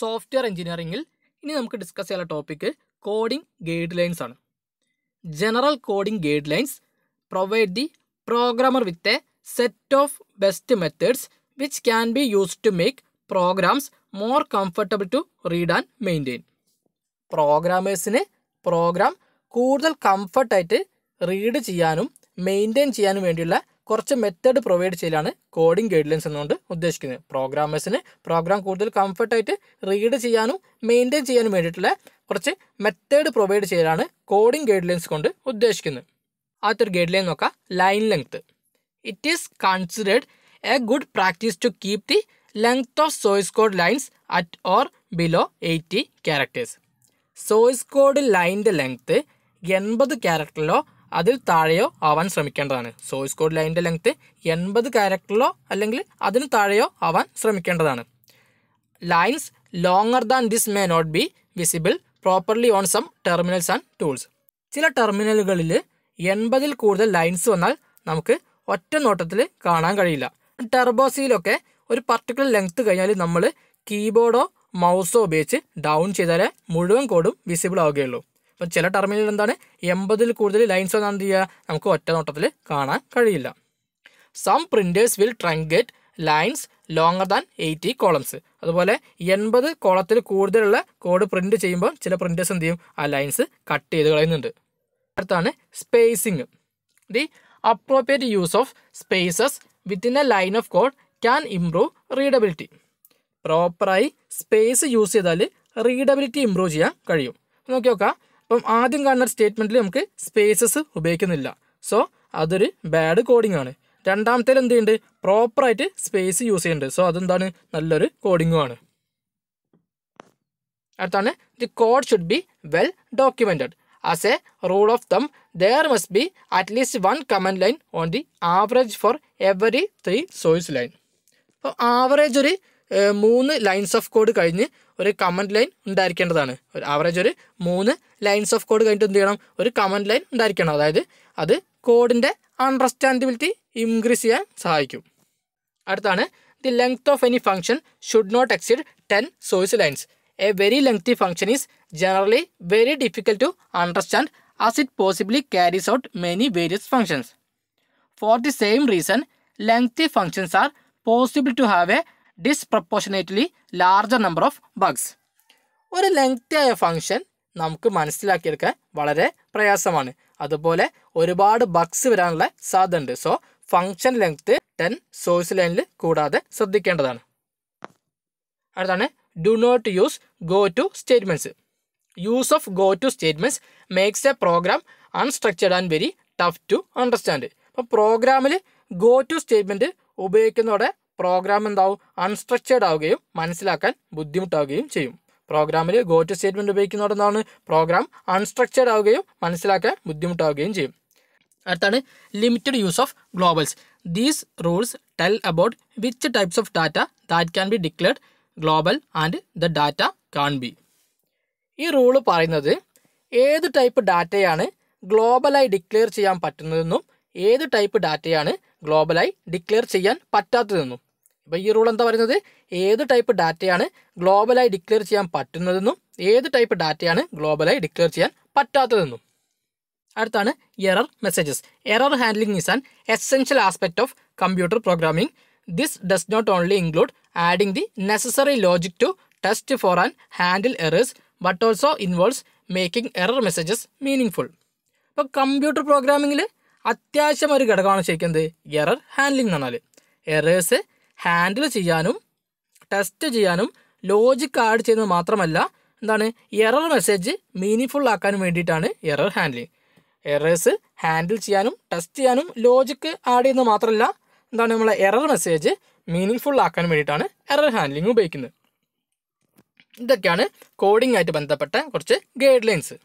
software എഞ്ചിനീയറിംഗിൽ ഇനി നമുക്ക് ഡിസ്കസ് ചെയ്യാനുള്ള ടോപ്പിക്ക് കോഡിംഗ് ഗൈഡ് ലൈൻസ് ആണ് general coding guidelines provide the programmer with a set of best methods which can be use to make programs more comfortable to read and maintain പ്രോഗ്രാമേഴ്സിന് program കൂടുതൽ കംഫർട്ടായിട്ട് read ചെയ്യാനും maintain ചെയ്യാനും വേണ്ടിയുള്ള കുറച്ച് method provide ചെയ്യലാണ് coding guidelines എന്നുകൊണ്ട് ഉദ്ദേശിക്കുന്നത് പ്രോഗ്രാമേഴ്സിന് പ്രോഗ്രാം കൂടുതൽ കംഫർട്ടായിട്ട് റീഡ് ചെയ്യാനും മെയിൻറ്റെയിൻ ചെയ്യാനും വേണ്ടിയിട്ടുള്ള കുറച്ച് മെത്തേഡ് പ്രൊവൈഡ് ചെയ്യലാണ് കോഡിംഗ് ഗൈഡ് ലൈൻസ് കൊണ്ട് ഉദ്ദേശിക്കുന്നത് ആദ്യത്തെ ഗൈഡ് ലൈൻ നോക്കാം line length it is considered A good practice to keep the length of സോയിസ് code lines at or below eighty characters സോയിസ് code ലൈൻ്റെ length എൺപത് ക്യാരക്ടറിലോ അതിൽ താഴെയോ ആവാൻ ശ്രമിക്കേണ്ടതാണ് സോഴ്സ് കോഡ് ലൈനിൻ്റെ ലെങ്ത്ത് എൺപത് ക്യാരക്ടറിലോ അല്ലെങ്കിൽ അതിന് താഴെയോ ആവാൻ ശ്രമിക്കേണ്ടതാണ് lines longer than this may not be visible properly on some terminals and tools ചില ടെർമിനലുകളിൽ എൺപതിൽ കൂടുതൽ ലൈൻസ് വന്നാൽ നമുക്ക് ഒറ്റ നോട്ടത്തിൽ കാണാൻ കഴിയില്ല ടെർബോസിയിലൊക്കെ ഒരു പർട്ടിക്കുലർ ലെങ്ത്ത് കഴിഞ്ഞാൽ നമ്മൾ കീബോർഡോ മൗസോ ഉപയോഗിച്ച് ഡൗൺ ചെയ്താലേ മുഴുവൻ കോഡും വിസിബിൾ ആവുകയുള്ളൂ അപ്പം ചില ടെർമിനലിൽ എന്താണ് എൺപതിൽ കൂടുതൽ ലൈൻസ് ഒന്നും ചെയ്യുക നമുക്ക് ഒറ്റ നോട്ടത്തിൽ കാണാൻ കഴിയില്ല some printers will truncate lines longer than eighty columns അതുപോലെ എൺപത് കോളത്തിൽ കൂടുതലുള്ള കോഡ് പ്രിൻറ്റ് ചെയ്യുമ്പോൾ ചില പ്രിൻറ്റേഴ്സ് എന്ത് ചെയ്യും ആ ലൈൻസ് കട്ട് ചെയ്ത് കളയുന്നുണ്ട് അടുത്താണ് spacing the appropriate use of spaces within a line of code can improve readability പ്രോപ്പറായി സ്പേസ് യൂസ് ചെയ്താൽ റീഡബിലിറ്റി ഇംപ്രൂവ് ചെയ്യാൻ കഴിയും നോക്കി നോക്കാം അപ്പം ആദ്യം കാണുന്ന സ്റ്റേറ്റ്മെൻറ്റിൽ നമുക്ക് സ്പേസസ് ഉപയോഗിക്കുന്നില്ല സോ അതൊരു ബാഡ് കോഡിംഗ് ആണ് രണ്ടാമത്തേൽ എന്ത് ചെയ്യുന്നുണ്ട് പ്രോപ്പറായിട്ട് സ്പേസ് യൂസ് ചെയ്യുന്നുണ്ട് സോ അതെന്താണ് നല്ലൊരു ആണ് അടുത്താണ് the code should be well documented as a rule of thumb there must be at least one comment line on the average for every three source line അപ്പോൾ ആവറേജ് ഒരു മൂന്ന് ലൈൻസ് ഓഫ് കോഡ് കഴിഞ്ഞ് ഒരു comment line ഉണ്ടായിരിക്കേണ്ടതാണ് ഒരു average ഒരു മൂന്ന് lines of code കഴിഞ്ഞിട്ട് എന്ത് ചെയ്യണം ഒരു കമൻറ്റ് ലൈൻ ഉണ്ടായിരിക്കണം അതായത് അത് കോഡിൻ്റെ അണ്ടർസ്റ്റാൻഡബിലിറ്റി ഇൻക്രീസ് ചെയ്യാൻ സഹായിക്കും അടുത്താണ് the length of any function should not exceed ten source lines a very lengthy function is generally very difficult to understand as it possibly carries out many various functions for the same reason lengthy functions are possible to have a disproportionately larger number of bugs ഒരു ലെങ്തിയായ function നമുക്ക് മനസ്സിലാക്കിയെടുക്കാൻ വളരെ പ്രയാസമാണ് അതുപോലെ ഒരുപാട് bugs വരാനുള്ള സാധ്യതയുണ്ട് so function length ten source ലൈനിൽ കൂടാതെ ശ്രദ്ധിക്കേണ്ടതാണ് അടുത്താണ് do not use go to statements use of go to statements makes a program unstructured and very tough to understand അപ്പോൾ പ്രോഗ്രാമിൽ ഗോ ടു സ്റ്റേറ്റ്മെൻറ്റ് ഉപയോഗിക്കുന്നതോടെ പ്രോഗ്രാം എന്താവും അൺസ്ട്രക്ചേർഡ് ആവുകയും മനസ്സിലാക്കാൻ ബുദ്ധിമുട്ടാവുകയും ചെയ്യും പ്രോഗ്രാമിൽ ഗോറ്റ് സ്റ്റേറ്റ്മെൻറ്റ് ഉപയോഗിക്കുന്നതോടൊന്നാണ് പ്രോഗ്രാം അൺസ്ട്രക്ചേർഡ് ആവുകയും മനസ്സിലാക്കാൻ ബുദ്ധിമുട്ടാവുകയും ചെയ്യും അടുത്താണ് limited use of globals these rules tell about which types of data that can be declared global and the data can be ഈ റൂള് പറയുന്നത് ഏത് ടൈപ്പ് ഡാറ്റയാണ് ഗ്ലോബലായി ഡിക്ലെയർ ചെയ്യാൻ പറ്റുന്നതെന്നും ഏത് ടൈപ്പ് ഡാറ്റയാണ് ഗ്ലോബലായി ഡിക്ലെയർ ചെയ്യാൻ പറ്റാത്തതെന്നും അപ്പോൾ ഈ റൂൾ എന്താ പറയുന്നത് ഏത് ടൈപ്പ് ഡാറ്റയാണ് ഗ്ലോബലായി ഡിക്ലെയർ ചെയ്യാൻ പറ്റുന്നതെന്നും ഏത് ടൈപ്പ് ഡാറ്റയാണ് ഗ്ലോബലായി ഡിക്ലെയർ ചെയ്യാൻ പറ്റാത്തതെന്നും അടുത്താണ് error messages error handling is an essential aspect of computer programming this does not only include adding the necessary logic to test for and handle errors but also involves making error messages meaningful ഇപ്പോൾ computer പ്രോഗ്രാമിങ്ങിൽ അത്യാവശ്യം ഒരു ഘടകമാണ് ചോദിക്കുന്നത് error handling എന്ന് പറഞ്ഞാൽ errors handle ചെയ്യാനും test ചെയ്യാനും ലോജിക് ആഡ് ചെയ്യുന്നത് മാത്രമല്ല എന്താണ് എറർ മെസ്സേജ് മീനിങ് ആക്കാനും വേണ്ടിയിട്ടാണ് എറർ ഹാൻഡ്ലിങ് എറേഴ്സ് ഹാൻഡിൽ ചെയ്യാനും ടെസ്റ്റ് ചെയ്യാനും ലോജിക്ക് ആഡ് ചെയ്യുന്നത് മാത്രമല്ല എന്താണ് നമ്മളെ എറർ മെസ്സേജ് മീനിങ് ഫുൾ വേണ്ടിയിട്ടാണ് എറർ ഹാൻഡിലിങ് ഉപയോഗിക്കുന്നത് ഇതൊക്കെയാണ് കോഡിംഗ് ആയിട്ട് ബന്ധപ്പെട്ട കുറച്ച് ഗൈഡ് ലൈൻസ്